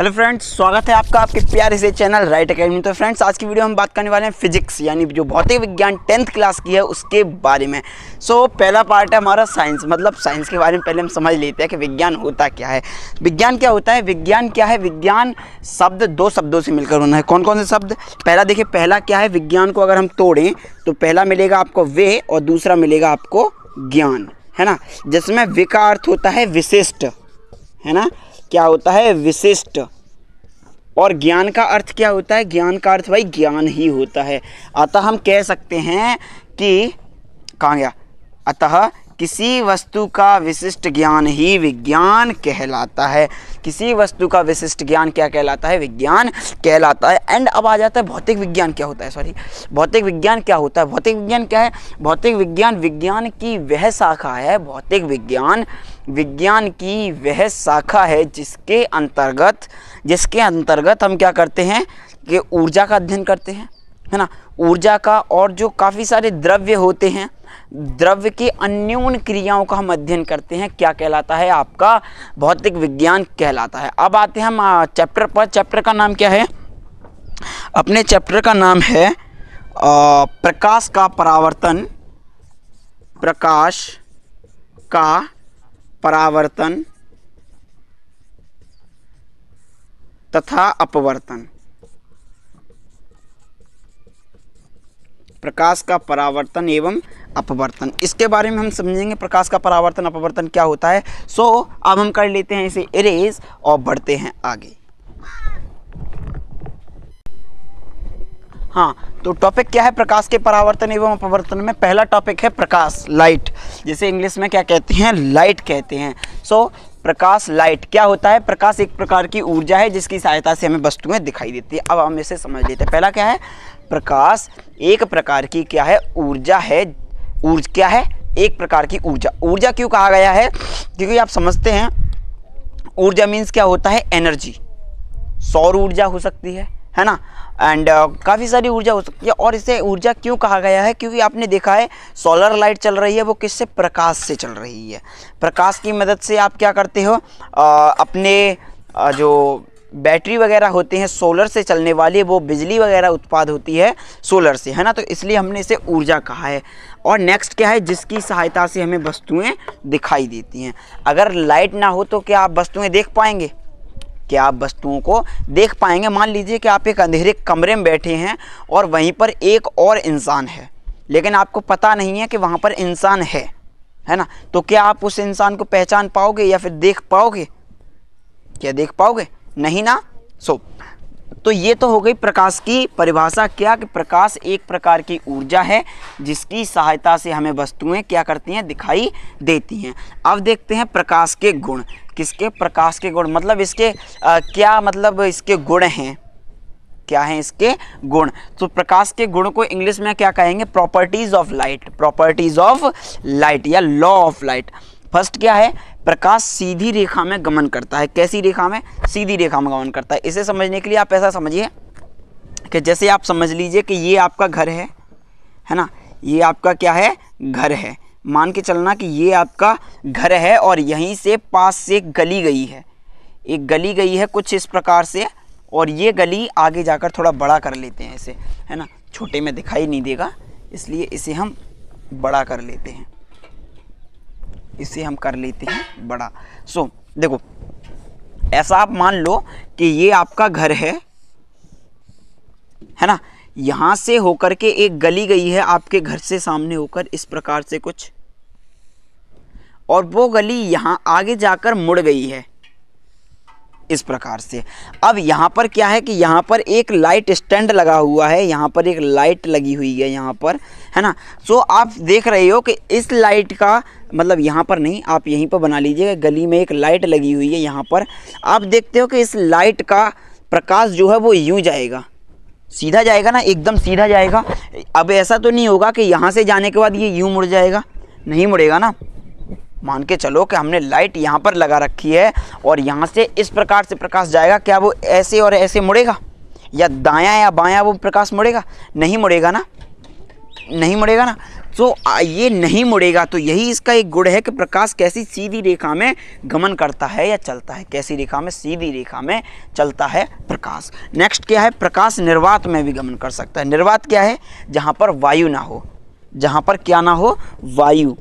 Hello friends स्वागत है आपका आपके प्यारे से चैनल राइट अकेडमी तो फ्रेंड्स आज की वीडियो हम बात करने वाले हैं फिजिक्स यानी जो भौतिक विज्ञान टेंथ क्लास की है उसके बारे में सो so, पहला पार्ट है हमारा साइंस मतलब साइंस के बारे में पहले हम समझ लेते हैं कि विज्ञान होता क्या है विज्ञान क्या होता है विज्ञान क्या है विज्ञान शब्द दो शब्दों से मिलकर होना है कौन कौन से शब्द पहला देखिए पहला क्या है विज्ञान को अगर हम तोड़ें तो पहला मिलेगा आपको वे और दूसरा मिलेगा आपको ज्ञान है ना जिसमें वे का अर्थ होता है विशिष्ट है ना क्या होता है विशिष्ट और ज्ञान का अर्थ क्या होता है ज्ञान का अर्थ भाई ज्ञान ही होता है अतः हम कह सकते हैं कि कहाँ गया अतः किसी वस्तु का विशिष्ट ज्ञान ही विज्ञान कहलाता है किसी वस्तु का विशिष्ट ज्ञान क्या कहलाता है विज्ञान कहलाता है एंड अब आ जाता है भौतिक विज्ञान क्या होता है सॉरी भौतिक विज्ञान क्या होता है भौतिक विज्ञान क्या है भौतिक विज्ञान विज्ञान की वह शाखा है भौतिक विज्ञान विज्ञान की वह शाखा है जिसके अंतर्गत जिसके अंतर्गत हम क्या करते हैं कि ऊर्जा का अध्ययन करते हैं है ना ऊर्जा का और जो काफ़ी सारे द्रव्य होते हैं द्रव्य की अन्यून क्रियाओं का हम अध्ययन करते हैं क्या कहलाता है आपका भौतिक विज्ञान कहलाता है अब आते हैं हम चैप्टर पर चैप्टर का नाम क्या है अपने चैप्टर का नाम है प्रकाश का परावर्तन प्रकाश का परावर्तन तथा अपवर्तन प्रकाश का परावर्तन एवं अपवर्तन इसके बारे में हम समझेंगे प्रकाश का परावर्तन अपवर्तन क्या होता है सो so, अब हम कर लेते हैं इसे इरेज और बढ़ते हैं आगे हाँ तो टॉपिक क्या है प्रकाश के परावर्तन एवं अपवर्तन में पहला टॉपिक है प्रकाश लाइट जिसे इंग्लिश में क्या कहते हैं लाइट कहते हैं सो so, प्रकाश लाइट क्या होता है प्रकाश एक प्रकार की ऊर्जा है जिसकी सहायता से हमें वस्तुएं दिखाई देती है अब हम इसे समझ लेते हैं पहला क्या है प्रकाश एक प्रकार की क्या है ऊर्जा है ऊर्जा क्या है एक प्रकार की ऊर्जा ऊर्जा क्यों कहा गया है क्योंकि आप समझते हैं ऊर्जा मीन्स क्या होता है एनर्जी सौर ऊर्जा हो सकती है है ना एंड uh, काफ़ी सारी ऊर्जा हो सकती है और इसे ऊर्जा क्यों कहा गया है क्योंकि आपने देखा है सोलर लाइट चल रही है वो किससे प्रकाश से चल रही है प्रकाश की मदद से आप क्या करते हो uh, अपने uh, जो बैटरी वगैरह होते हैं सोलर से चलने वाले वो बिजली वगैरह उत्पाद होती है सोलर से है ना तो इसलिए हमने इसे ऊर्जा कहा है और नेक्स्ट क्या है जिसकी सहायता से हमें वस्तुएं दिखाई देती हैं अगर लाइट ना हो तो क्या आप वस्तुएं देख पाएंगे क्या आप वस्तुओं को देख पाएंगे मान लीजिए कि आप एक अंधेरे कमरे में बैठे हैं और वहीं पर एक और इंसान है लेकिन आपको पता नहीं है कि वहाँ पर इंसान है है ना तो क्या आप उस इंसान को पहचान पाओगे या फिर देख पाओगे क्या देख पाओगे नहीं ना सो तो ये तो हो गई प्रकाश की परिभाषा क्या कि प्रकाश एक प्रकार की ऊर्जा है जिसकी सहायता से हमें वस्तुएं क्या करती हैं दिखाई देती हैं अब देखते हैं प्रकाश के गुण किसके प्रकाश के गुण मतलब इसके आ, क्या मतलब इसके गुण हैं क्या हैं इसके गुण तो प्रकाश के गुण को इंग्लिश में क्या कहेंगे properties of light properties of light या लॉ ऑफ लाइट फर्स्ट क्या है प्रकाश सीधी रेखा में गमन करता है कैसी रेखा में सीधी रेखा में गमन करता है इसे समझने के लिए आप ऐसा समझिए कि जैसे आप समझ लीजिए कि ये आपका घर है है ना ये आपका क्या है घर है मान के चलना कि ये आपका घर है और यहीं से पास से गली गई है एक गली गई है कुछ इस प्रकार से और ये गली आगे जाकर थोड़ा बड़ा कर लेते हैं इसे है ना छोटे में दिखाई नहीं देगा इसलिए इसे हम बड़ा कर लेते हैं इसे हम कर लेते हैं बड़ा सो so, देखो ऐसा आप मान लो कि ये आपका घर है है ना यहां से होकर के एक गली गई है आपके घर से सामने होकर इस प्रकार से कुछ और वो गली यहां आगे जाकर मुड़ गई है इस प्रकार से अब यहाँ पर क्या है कि यहाँ पर एक लाइट स्टैंड लगा हुआ है यहाँ पर एक लाइट लगी हुई है यहाँ पर है ना सो आप देख रहे हो कि इस लाइट का मतलब यहाँ पर नहीं आप यहीं पर बना लीजिएगा गली में एक लाइट लगी हुई है यहाँ पर आप देखते हो कि इस लाइट का प्रकाश जो है वो यूँ जाएगा सीधा जाएगा ना एकदम सीधा जाएगा अब ऐसा तो नहीं होगा कि यहाँ से जाने के बाद ये यूँ मुड़ जाएगा नहीं मुड़ेगा ना मान के चलो कि हमने लाइट यहाँ पर लगा रखी है और यहाँ से इस प्रकार से प्रकाश जाएगा क्या वो ऐसे और ऐसे मुड़ेगा या दाया या बाया वो प्रकाश मुड़ेगा नहीं मुड़ेगा ना नहीं मुड़ेगा ना तो ये नहीं मुड़ेगा तो यही इसका एक गुण है कि प्रकाश कैसी सीधी रेखा में गमन करता है या चलता है कैसी रेखा में सीधी रेखा में चलता है प्रकाश नेक्स्ट क्या है प्रकाश निर्वात में भी गमन कर सकता है निर्वात क्या है जहाँ पर वायु ना हो जहाँ पर क्या ना हो वायु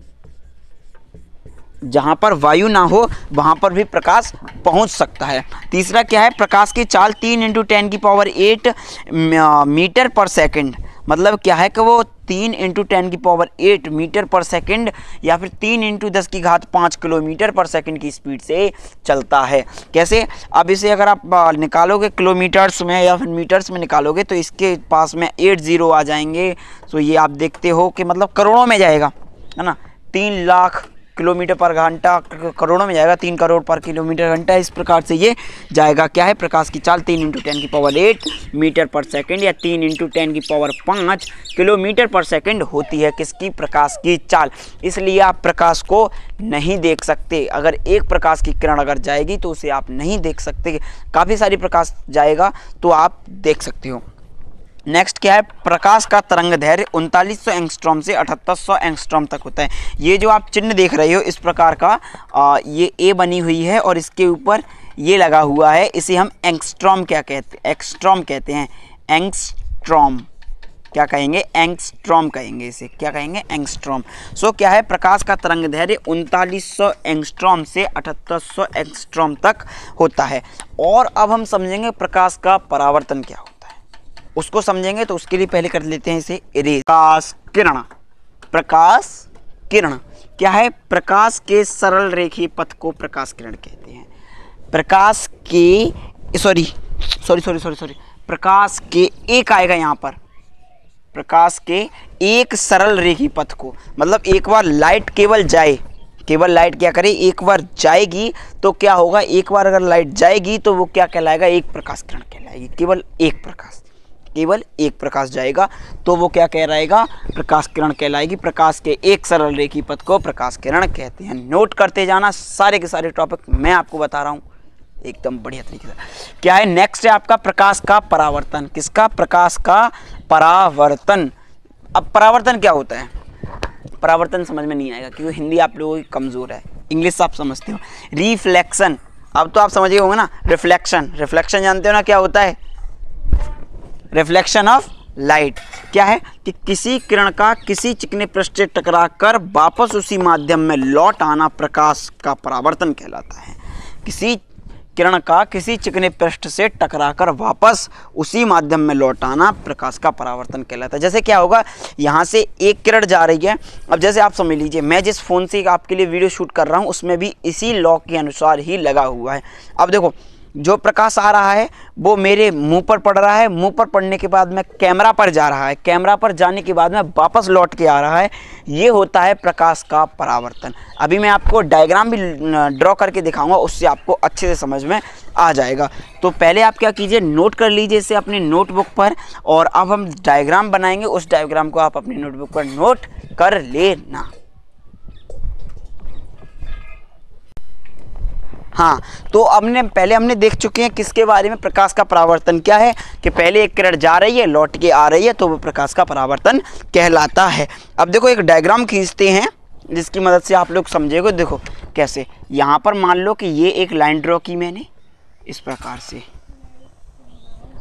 जहाँ पर वायु ना हो वहाँ पर भी प्रकाश पहुँच सकता है तीसरा क्या है प्रकाश की चाल तीन इंटू टेन की power eight meter per second मतलब क्या है कि वो तीन इंटू टेन की power eight meter per second या फिर तीन इंटू दस की घात पाँच किलोमीटर पर सेकंड की स्पीड से चलता है कैसे अब इसे अगर आप निकालोगे किलोमीटर्स में या फिर मीटर्स में निकालोगे तो इसके पास में एट ज़ीरो आ जाएंगे तो ये आप देखते हो कि मतलब करोड़ों में जाएगा है ना तीन लाख किलोमीटर पर घंटा करोड़ों में जाएगा तीन करोड़ पर किलोमीटर घंटा इस प्रकार से ये जाएगा क्या है प्रकाश की चाल तीन इंटू टेन की power eight meter per second या तीन इंटू टेन की पावर पाँच किलोमीटर पर सेकेंड होती है किसकी प्रकाश की चाल इसलिए आप प्रकाश को नहीं देख सकते अगर एक प्रकाश की किरण अगर जाएगी तो उसे आप नहीं देख सकते काफ़ी सारी प्रकाश जाएगा तो आप देख सकते हो नेक्स्ट क्या है प्रकाश का तरंग धैर्य उनतालीस सौ एंगस्ट्रॉम से अठहत्तर सौ एंगस्ट्रॉम तक होता है ये जो आप चिन्ह देख रहे हो इस प्रकार का आ, ये ए बनी हुई है और इसके ऊपर ये लगा हुआ है इसे हम एंगस्ट्रॉम क्या कहते एक्स्ट्रॉम कहते हैं एंगस्ट्रॉम क्या कहेंगे एंगस्ट्रॉम कहेंगे इसे क्या कहेंगे एंगस्ट्रॉम सो so, क्या है प्रकाश का तरंग धैर्य उनतालीस सौ एंगस्ट्रॉम से अठहत्तर सौ एंगस्ट्रॉम तक होता है और अब हम समझेंगे प्रकाश का परावर्तन क्या हो उसको समझेंगे तो उसके लिए पहले कर लेते हैं इसे इरेज प्रकाश किरण प्रकाश किरण क्या है प्रकाश के सरल रेखी पथ को प्रकाश किरण कहते हैं प्रकाश के sorry sorry sorry sorry sorry प्रकाश के एक आएगा यहाँ पर प्रकाश के एक सरल रेखी पथ को मतलब एक बार लाइट केवल जाए केवल लाइट क्या करे एक बार जाएगी तो क्या होगा एक बार अगर लाइट जाएगी तो वो क्या कहलाएगा एक प्रकाश किरण कहलाएगी केवल एक प्रकाश केवल एक प्रकाश जाएगा तो वो क्या कह रहेगा प्रकाश किरण कहलाएगी प्रकाश के एक सरल रेखी पथ को प्रकाश किरण कहते हैं नोट करते जाना सारे के सारे टॉपिक मैं आपको बता रहा हूँ एकदम बढ़िया तरीके से क्या है नेक्स्ट है आपका प्रकाश का परावर्तन किसका प्रकाश का परावर्तन अब परावर्तन क्या होता है परावर्तन समझ में नहीं आएगा क्योंकि हिंदी आप लोगों की कमज़ोर है इंग्लिश आप समझते हो रिफ्लेक्शन अब तो आप समझिए होंगे ना रिफ्लेक्शन रिफ्लेक्शन जानते हो ना क्या होता है रिफ्लेक्शन ऑफ लाइट क्या है कि किसी किरण का किसी चिकने पृष्ठ से टकरा कर वापस उसी माध्यम में लौट आना प्रकाश का परावर्तन कहलाता है किसी किरण का किसी चिकने पृष्ठ से टकराकर वापस उसी माध्यम में लौट आना प्रकाश का परावर्तन कहलाता है जैसे क्या होगा यहाँ से एक किरण जा रही है अब जैसे आप समझ लीजिए मैं जिस फ़ोन से आपके लिए वीडियो शूट कर रहा हूँ उसमें भी इसी लॉ के अनुसार ही लगा हुआ है अब देखो जो प्रकाश आ रहा है वो मेरे मुंह पर पड़ रहा है मुंह पर पड़ने के बाद मैं कैमरा पर जा रहा है कैमरा पर जाने के बाद मैं वापस लौट के आ रहा है ये होता है प्रकाश का परावर्तन अभी मैं आपको डायग्राम भी ड्रॉ करके दिखाऊंगा उससे आपको अच्छे से समझ में आ जाएगा तो पहले आप क्या कीजिए नोट कर लीजिए इसे अपने नोटबुक पर और अब हम डायग्राम बनाएंगे उस डायग्राम को आप अपनी नोटबुक पर नोट कर लेना हाँ तो हमने पहले हमने देख चुके हैं किसके बारे में प्रकाश का परावर्तन क्या है कि पहले एक किरण जा रही है लौट के आ रही है तो वो प्रकाश का परावर्तन कहलाता है अब देखो एक डायग्राम खींचते हैं जिसकी मदद से आप लोग समझेगे देखो कैसे यहाँ पर मान लो कि ये एक लाइन ड्रॉ की मैंने इस प्रकार से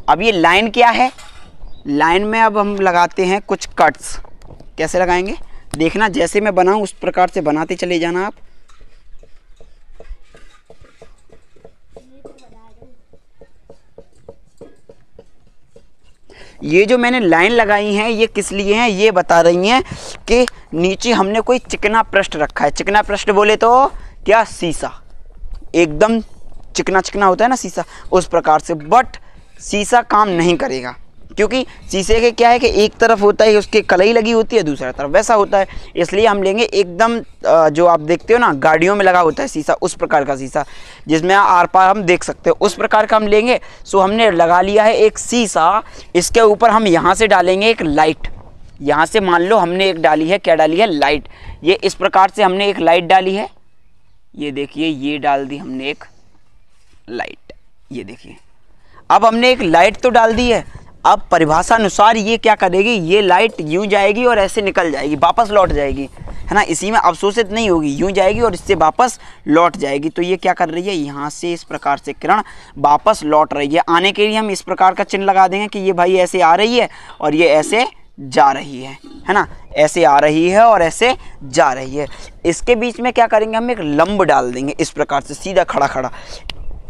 अब ये लाइन क्या है लाइन में अब हम लगाते हैं कुछ कट्स कैसे लगाएंगे देखना जैसे मैं बनाऊँ उस प्रकार से बनाते चले जाना आप ये जो मैंने लाइन लगाई हैं ये किस लिए हैं ये बता रही हैं कि नीचे हमने कोई चिकना पृष्ठ रखा है चिकना पृष्ठ बोले तो क्या शीशा एकदम चिकना चिकना होता है ना सीसा उस प्रकार से बट शीशा काम नहीं करेगा क्योंकि शीशे के क्या है कि एक तरफ होता है उसके कलई लगी होती है दूसरा तरफ वैसा होता है इसलिए हम लेंगे एकदम जो आप देखते हो ना गाड़ियों में लगा होता है शीशा उस प्रकार का शीशा जिसमें आर पार हम देख सकते हो उस प्रकार का हम लेंगे सो हमने लगा लिया है एक शीशा इसके ऊपर हम यहाँ से डालेंगे एक लाइट यहाँ से मान लो हमने एक डाली है क्या डाली है लाइट ये इस प्रकार से हमने एक लाइट डाली है ये देखिए ये डाल दी हमने एक लाइट ये देखिए अब हमने एक लाइट तो डाल दी है अब परिभाषा अनुसार ये क्या करेगी ये लाइट यूँ जाएगी और ऐसे निकल जाएगी वापस लौट जाएगी है ना इसी में अवशोषित नहीं होगी यूँ जाएगी और इससे वापस लौट जाएगी तो ये क्या कर रही है यहाँ से इस प्रकार से किरण वापस लौट रही है आने के लिए हम इस प्रकार का चिन्ह लगा देंगे कि ये भाई ऐसे आ रही है और ये ऐसे जा रही है है ना ऐसे आ रही है और ऐसे जा रही है इसके बीच में क्या करेंगे हम एक लंब डाल देंगे इस प्रकार से सीधा खड़ा खड़ा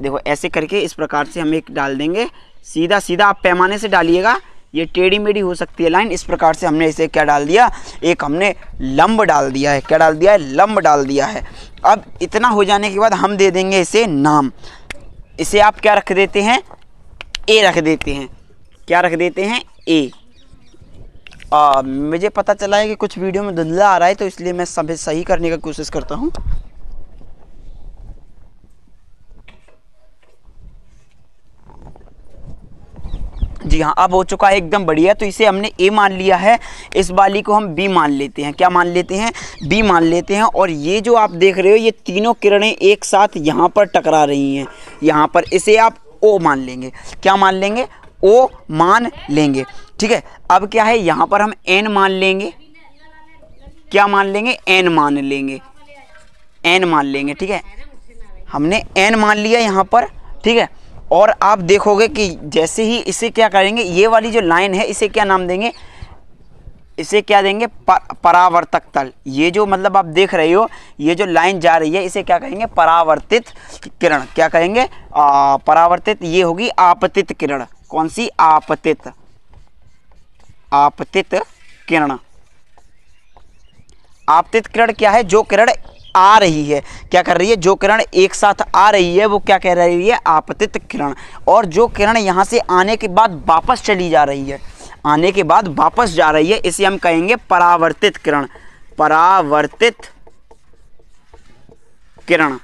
देखो ऐसे करके इस प्रकार से हम एक डाल देंगे सीधा सीधा आप पैमाने से डालिएगा ये टेढ़ी मेढ़ी हो सकती है लाइन इस प्रकार से हमने इसे क्या डाल दिया एक हमने लंब डाल दिया है क्या डाल दिया है लंब डाल दिया है अब इतना हो जाने के बाद हम दे देंगे इसे नाम इसे आप क्या रख देते हैं ए रख देते हैं क्या रख देते हैं ए आ, मुझे पता चला है कि कुछ वीडियो में धुंधला आ रहा है तो इसलिए मैं सभी सही करने की कोशिश करता हूँ जी हाँ अब हो चुका है एकदम बढ़िया तो इसे हमने ए मान लिया है इस बाली को हम बी मान लेते हैं क्या मान लेते हैं बी मान लेते हैं और ये जो आप देख रहे हो ये तीनों किरणें एक साथ यहाँ पर टकरा रही हैं यहाँ पर इसे आप ओ मान लेंगे क्या मान लेंगे ओ मान लेंगे ठीक है अब क्या है यहाँ पर हम एन मान लेंगे क्या मान लेंगे एन मान लेंगे एन मान लेंगे ठीक है हमने एन मान लिया यहाँ पर ठीक है और आप देखोगे कि जैसे ही इसे क्या करेंगे ये वाली जो लाइन है इसे क्या नाम देंगे इसे क्या देंगे परावर्तक तल ये जो मतलब आप देख रहे हो ये जो लाइन जा रही है इसे क्या कहेंगे परावर्तित किरण क्या कहेंगे आ, परावर्तित ये होगी आपतित किरण कौन सी आपतित आपतित किरण आपतित किरण क्या है जो किरण आ रही है क्या कर रही है जो किरण एक साथ आ रही है वो क्या कह रही है आपतित किरण और जो किरण यहाँ से आने के बाद वापस चली जा रही है आने के बाद वापस जा रही है इसे हम कहेंगे परावर्तित किरण परावर्तित किरण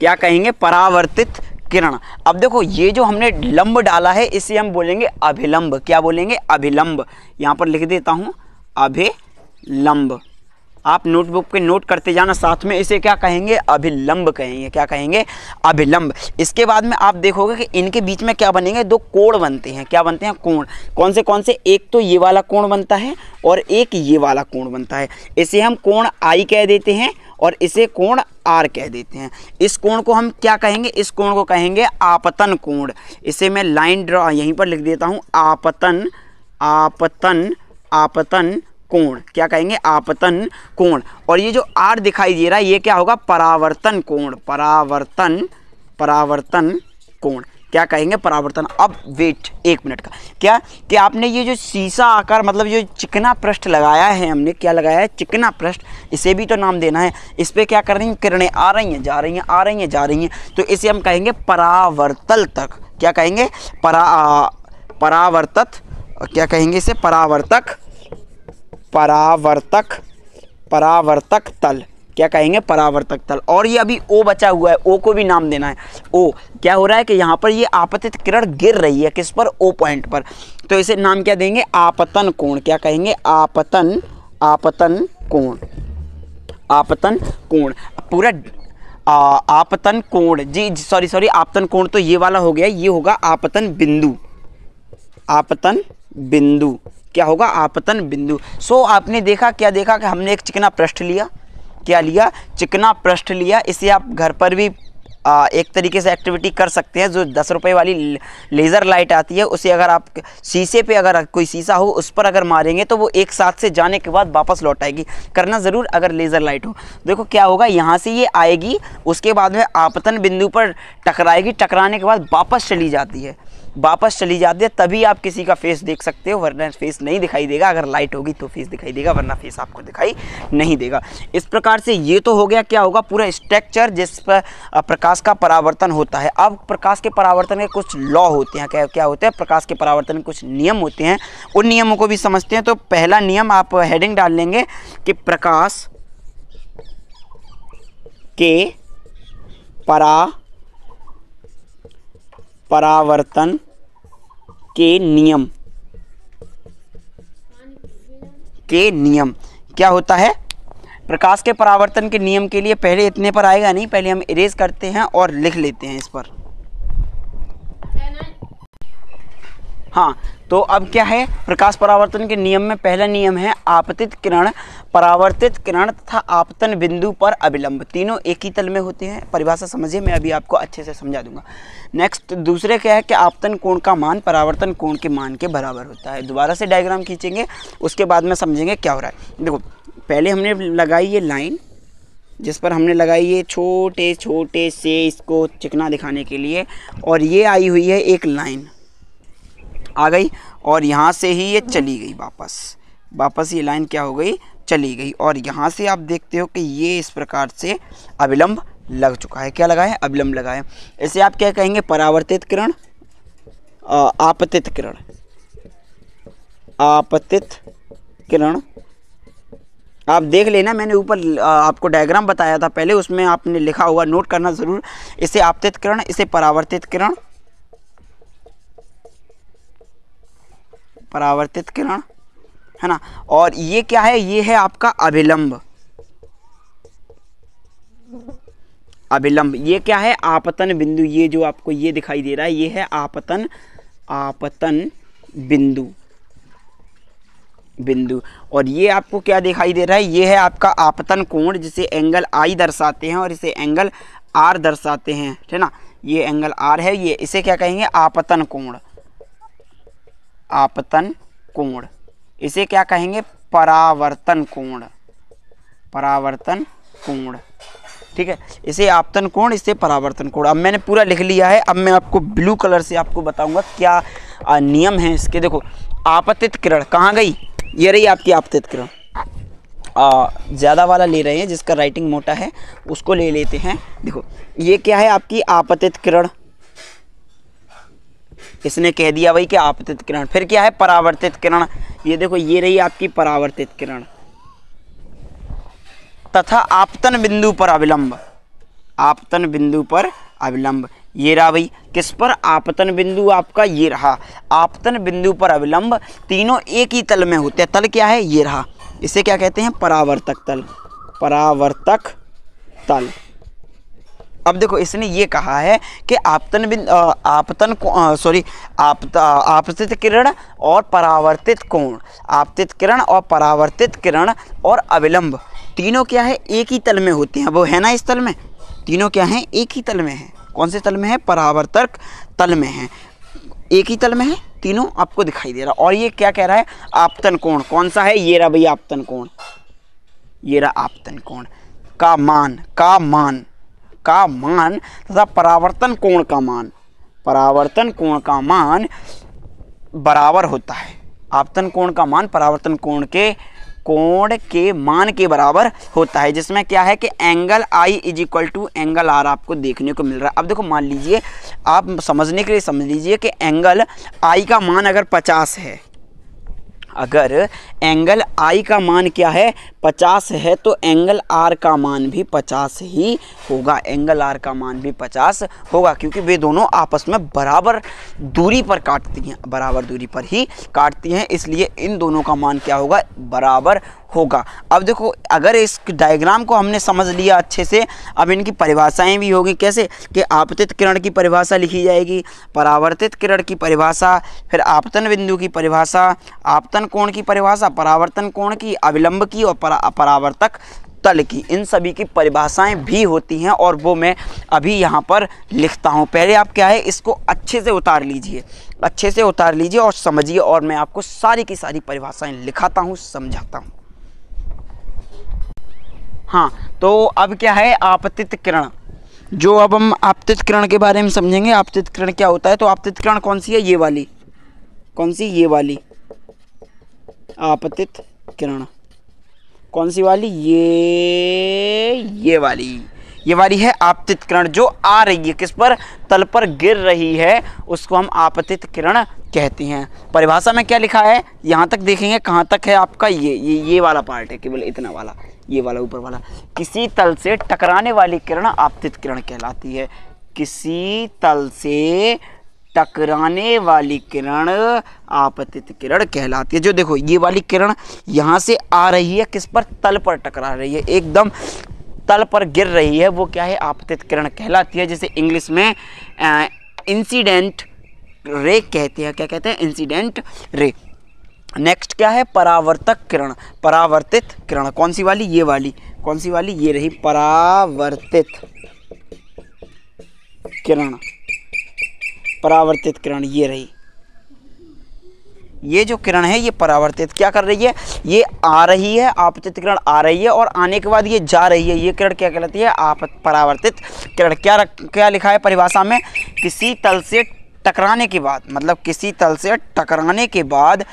क्या कहेंगे परावर्तित किरण अब देखो ये जो हमने लंब डाला है इसे हम बोलेंगे अभिलंब क्या बोलेंगे अभिलंब यहां पर लिख देता हूं अभिलंब आप नोटबुक पे नोट करते जाना साथ में इसे क्या कहेंगे अभिलंब कहेंगे क्या कहेंगे अभिलंब इसके बाद में आप देखोगे कि इनके बीच में क्या बनेंगे दो कोण बनते हैं क्या बनते हैं कोण कौन से कौन से एक तो ये वाला कोण बनता है और एक ये वाला कोण बनता है इसे हम कोण आई कह देते हैं और इसे कोण आर कह देते हैं इस कोण को हम क्या कहेंगे इस कोण को कहेंगे आपतन कोण इसे मैं लाइन ड्रॉ यहीं पर लिख देता हूँ आपतन आपतन आपतन कोण क्या कहेंगे आपतन कोण और ये जो आर दिखाई दे रहा है ये क्या होगा परावर्तन कोण परावर्तन परावर्तन कोण क्या कहेंगे परावर्तन अब वेट एक मिनट का क्या कि आपने ये जो शीशा आकार मतलब जो चिकना पृष्ठ लगाया है हमने क्या लगाया है चिकना पृष्ठ इसे भी तो नाम देना है इस पर क्या कर रही हैं किरणें आ रही हैं जा रही हैं आ रही हैं जा रही हैं तो इसे हम कहेंगे परावर्तल तक क्या कहेंगे परा परावर्तक क्या कहेंगे इसे परावर्तक परावर्तक परावर्तक तल क्या कहेंगे परावर्तक तल और ये अभी ओ बचा हुआ है ओ को भी नाम देना है ओ क्या हो रहा है कि यहाँ पर ये आपतित किरण गिर रही है किस पर ओ पॉइंट पर तो इसे नाम क्या देंगे आपतन कोण क्या कहेंगे आपतन आपतन कोण आपतन कोण पूरा आ, आपतन कोण जी सॉरी सॉरी आपतन कोण तो ये वाला हो गया ये होगा आपतन बिंदु आपतन बिंदु क्या होगा आपतन बिंदु सो so, आपने देखा क्या देखा कि हमने एक चिकना पृष्ठ लिया क्या लिया चिकना पृष्ठ लिया इसे आप घर पर भी आ, एक तरीके से एक्टिविटी कर सकते हैं जो दस रुपए वाली लेज़र लाइट आती है उसे अगर आप शीशे पे अगर कोई शीशा हो उस पर अगर मारेंगे तो वो एक साथ से जाने के बाद वापस लौट आएगी करना ज़रूर अगर लेज़र लाइट हो देखो क्या होगा यहाँ से ये आएगी उसके बाद में आपतन बिंदु पर टकराएगी टकराने के बाद वापस चली जाती है वापस चली जाती है तभी आप किसी का फेस देख सकते हो वरना फेस नहीं दिखाई देगा अगर लाइट होगी तो फेस दिखाई देगा वरना फेस आपको दिखाई नहीं देगा इस प्रकार से ये तो हो गया क्या होगा पूरा स्ट्रक्चर जिस पर प्रकाश का परावर्तन होता है अब प्रकाश के परावर्तन के कुछ लॉ होते हैं क्या क्या होते हैं प्रकाश के परावर्तन के कुछ नियम होते हैं उन नियमों को भी समझते हैं तो पहला नियम आप हेडिंग डाल लेंगे कि प्रकाश के परा परावर्तन के नियम के नियम क्या होता है प्रकाश के परावर्तन के नियम के लिए पहले इतने पर आएगा नहीं पहले हम इरेज करते हैं और लिख लेते हैं इस पर हाँ तो अब क्या है प्रकाश परावर्तन के नियम में पहला नियम है आपतित किरण परावर्तित किरण तथा आपतन बिंदु पर अविलंब तीनों एक ही तल में होते हैं परिभाषा समझिए मैं अभी आपको अच्छे से समझा दूंगा नेक्स्ट दूसरे क्या है कि आपतन कोण का मान परावर्तन कोण के मान के बराबर होता है दोबारा से डायग्राम खींचेंगे उसके बाद में समझेंगे क्या हो रहा है देखो पहले हमने लगाई ये लाइन जिस पर हमने लगाई ये छोटे छोटे से इसको चिकना दिखाने के लिए और ये आई हुई है एक लाइन आ गई और यहाँ से ही ये चली गई वापस वापस ये लाइन क्या हो गई चली गई और यहाँ से आप देखते हो कि ये इस प्रकार से अविलंब लग चुका है क्या लगा है अविलंब लगा है इसे आप क्या कहेंगे परावर्तित किरण आपतित किरण आपतित किरण आप देख लेना मैंने ऊपर आपको डायग्राम बताया था पहले उसमें आपने लिखा हुआ नोट करना ज़रूर इसे आपतित किरण इसे परावर्तित किरण परावर्तित किरण है ना और ये क्या है ये है आपका अभिलंब अभिलंब ये क्या है आपतन बिंदु ये जो आपको ये दिखाई दे रहा है ये है आपतन आपतन बिंदु बिंदु और ये आपको क्या दिखाई दे रहा है ये है आपका आपतन कोण जिसे एंगल आई दर्शाते हैं और इसे एंगल आर दर्शाते हैं है ना ये एंगल आर है ये इसे क्या कहेंगे आपतन कोण आपतन कोण इसे क्या कहेंगे परावर्तन कोण परावर्तन कोण ठीक है इसे आपतन कोण इसे परावर्तन कोण अब मैंने पूरा लिख लिया है अब मैं आपको ब्लू कलर से आपको बताऊंगा क्या नियम है इसके देखो आपतित किरण कहाँ गई ये रही आपकी आपतित किरण ज़्यादा वाला ले रहे हैं जिसका राइटिंग मोटा है उसको ले लेते हैं देखो ये क्या है आपकी आपतित किरण इसने कह दिया भाई कि आपतित किरण फिर क्या है परावर्तित किरण ये देखो ये रही आपकी परावर्तित किरण तथा आपतन बिंदु पर अविलंब आपतन बिंदु पर अविलंब ये रहा भाई किस पर आपतन बिंदु आपका ये रहा आपतन बिंदु पर अविलंब तीनों एक ही तल में होते हैं तल क्या है ये रहा इसे क्या कहते हैं परावर्तक तल परावर्तक तल अब देखो इसने ये कहा है कि आपतन बिंद आपतन सॉरी आप आपतित किरण और परावर्तित कोण आपतित किरण और परावर्तित किरण और अविलंब तीनों क्या है एक ही तल में होते हैं वो है ना इस तल में तीनों क्या हैं एक ही तल में है कौन से तल में है परावर्तक तल में है एक ही तल में है तीनों आपको दिखाई दे रहा और ये क्या कह रहा है आपतन कोण कौन सा है ये रहा भाई आपतन कोण ये रहा आपतन कोण का मान का मान का मान तथा परावर्तन कोण का मान परावर्तन कोण का मान बराबर होता है आपतन कोण का मान परावर्तन कोण के कोण के मान के बराबर होता है जिसमें क्या है कि angle I is equal to angle R आपको देखने को मिल रहा है अब देखो मान लीजिए आप समझने के लिए समझ लीजिए कि एंगल आई का मान अगर पचास है अगर एंगल आई का मान क्या है पचास है तो एंगल आर का मान भी पचास ही होगा एंगल आर का मान भी पचास होगा क्योंकि वे दोनों आपस में बराबर दूरी पर काटती हैं बराबर दूरी पर ही काटती हैं इसलिए इन दोनों का मान क्या होगा बराबर होगा अब देखो अगर इस डायग्राम को हमने समझ लिया अच्छे से अब इनकी परिभाषाएं भी होगी कैसे कि आपतित किरण की परिभाषा लिखी जाएगी परावर्तित किरण की परिभाषा फिर आपतन बिंदु की परिभाषा आपतन कोण की परिभाषा परावर्तन कोण की अविलंब की और अपरावर्तक तल की इन सभी की परिभाषाएं भी होती हैं और वो मैं अभी यहाँ पर लिखता हूँ पहले आप क्या है इसको अच्छे से उतार लीजिए अच्छे से उतार लीजिए और समझिए और मैं आपको सारी की सारी परिभाषाएं लिखाता हूँ समझाता हूँ हाँ तो अब क्या है आपतित किरण जो अब हम आपतित किरण के बारे में समझेंगे आपतित किरण क्या होता है तो आपतित किरण कौन सी है ये वाली कौन सी ये वाली आपतित किरण कौन सी वाली ये ये वाली ये वाली है आपतित किरण जो आ रही है किस पर तल पर गिर रही है उसको हम आपतित किरण कहते हैं परिभाषा में क्या लिखा है यहाँ तक देखेंगे कहाँ तक है आपका ये ये ये वाला पार्ट है केवल इतना वाला ये वाला ऊपर वाला किसी तल से टकराने वाली किरण आपतित किरण कहलाती है किसी तल से टकराने वाली किरण आपतित किरण कहलाती है जो देखो ये वाली किरण यहाँ से आ रही है किस पर तल पर टकरा रही है एकदम तल पर गिर रही है वो क्या है आपतित किरण कहलाती है जैसे इंग्लिश में इंसिडेंट रे कहते हैं क्या कहते हैं इंसिडेंट रे नेक्स्ट क्या है परावर्तक किरण परावर्तित किरण कौन सी वाली ये वाली कौन सी वाली ये रही परावर्तित किरण परावर्तित किरण ये रही ये जो किरण है ये परावर्तित क्या कर रही है ये आ रही है आपतित किरण आ रही है और आने के बाद ये जा रही है ये किरण क्या कहलाती है आप परावर्तित किरण क्या रख, क्या लिखा है परिभाषा में किसी तल से टकराने के बाद मतलब किसी तल से टकराने के बाद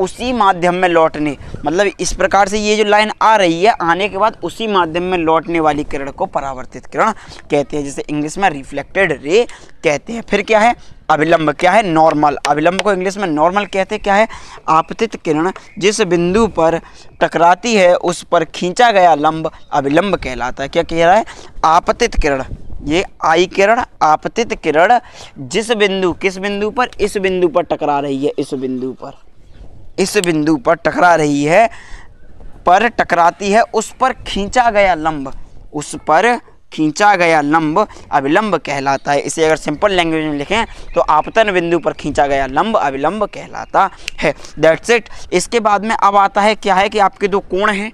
उसी माध्यम में लौटने मतलब इस प्रकार से ये जो लाइन आ रही है आने के बाद उसी माध्यम में लौटने वाली किरण को परावर्तित किरण कहते हैं जैसे इंग्लिश में रिफ्लेक्टेड रे कहते हैं फिर क्या है अभिलंब क्या है नॉर्मल अभिलंब को इंग्लिश में नॉर्मल कहते क्या है आपतित किरण जिस बिंदु पर टकराती है उस पर खींचा गया लंब अभिलंब कहलाता है क्या कह रहा है आपतित किरण ये आई किरण आपतित किरण जिस बिंदु किस बिंदु पर इस बिंदु पर टकरा रही है इस बिंदु पर इस बिंदु पर टकरा रही है पर टकराती है उस पर खींचा गया लंब उस पर खींचा गया लंब अविलंब कहलाता है इसे अगर सिंपल लैंग्वेज में लिखें तो आपतन बिंदु पर खींचा गया लंब अविलंब कहलाता है दैट्स इट इसके बाद में अब आता है क्या है कि आपके दो कोण हैं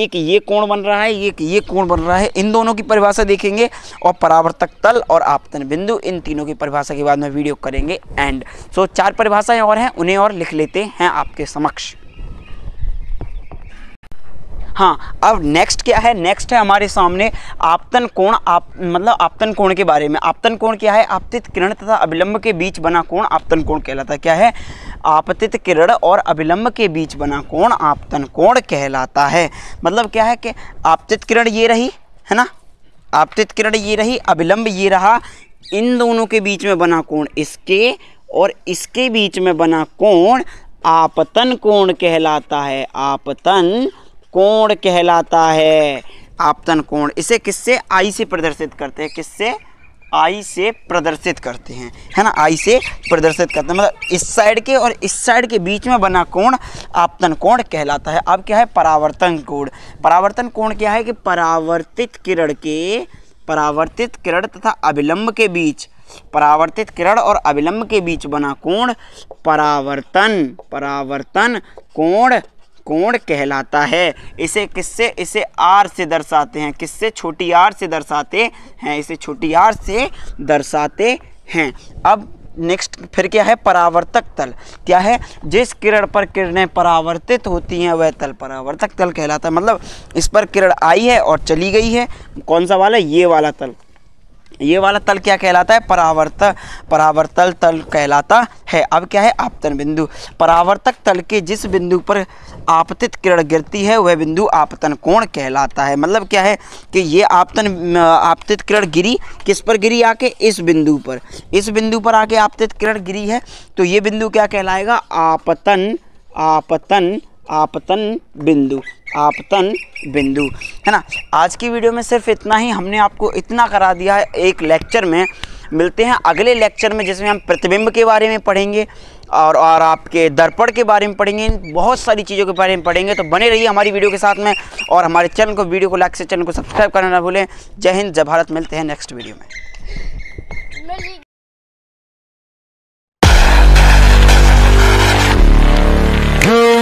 एक ये कोण बन रहा है एक ये कोण बन रहा है इन दोनों की परिभाषा देखेंगे और परावर्तक तल और आपतन बिंदु इन तीनों की परिभाषा के बाद में वीडियो करेंगे एंड सो so, चार परिभाषाएं और हैं उन्हें और लिख लेते हैं आपके समक्ष हाँ अब नेक्स्ट क्या है नेक्स्ट है हमारे सामने आपतन कोण आप मतलब आपतन कोण के बारे में आपतन कोण क्या है आपतित किरण तथा अभिलंब के बीच बना कोण आपतन कोण कहलाता है क्या है आपतित किरण और अभिलंब के बीच बना कोण आपतन कोण कहलाता है मतलब क्या है कि आपतित किरण ये रही है ना आपतित किरण ये रही अभिलंब ये रहा इन दोनों के बीच में बना कोण इसके और इसके बीच में बना कोण आपतन कोण कहलाता है आपतन कोण कहलाता है आपतन कोण इसे किससे आई से प्रदर्शित करते हैं किससे आई से प्रदर्शित करते हैं है ना आई से प्रदर्शित करते हैं मतलब इस साइड के और इस साइड के बीच में बना कोण आपतन कोण कहलाता है अब क्या है परावर्तन कोण परावर्तन कोण क्या है कि परावर्तित किरण के परावर्तित किरण तथा अभिलंब के बीच परावर्तित किरण और अभिलंब के बीच बना कोण परावर्तन परावर्तन कोण कोण कहलाता है इसे किससे इसे आर से दर्शाते हैं किससे छोटी आर से दर्शाते हैं इसे छोटी आर से दर्शाते हैं अब नेक्स्ट फिर क्या है परावर्तक तल क्या है जिस किरण पर किरणें परावर्तित होती हैं वह तल परावर्तक तल कहलाता है मतलब इस पर किरण आई है और चली गई है कौन सा वाला ये वाला तल ये वाला तल क्या कहलाता है परावर्त परावर्तल तल कहलाता है अब क्या है आपतन बिंदु परावर्तक तल के जिस बिंदु पर आपतित किरण गिरती है वह बिंदु आपतन कोण कहलाता है मतलब क्या है कि ये आपतन आपतित किरण गिरी किस पर गिरी आके इस बिंदु पर इस बिंदु पर आके आपतित किरण गिरी है तो ये बिंदु क्या कहलाएगा आपतन आपतन आपतन बिंदु आपतन बिंदु है ना आज की वीडियो में सिर्फ इतना ही हमने आपको इतना करा दिया है एक लेक्चर में मिलते हैं अगले लेक्चर में जिसमें हम प्रतिबिंब के बारे में पढ़ेंगे और और आपके दर्पण के बारे में पढ़ेंगे बहुत सारी चीज़ों के बारे में पढ़ेंगे तो बने रहिए हमारी वीडियो के साथ में और हमारे चैनल को वीडियो को लाइक से चैनल को सब्सक्राइब करना ना भूलें जय हिंद जय भारत मिलते हैं नेक्स्ट वीडियो में Good.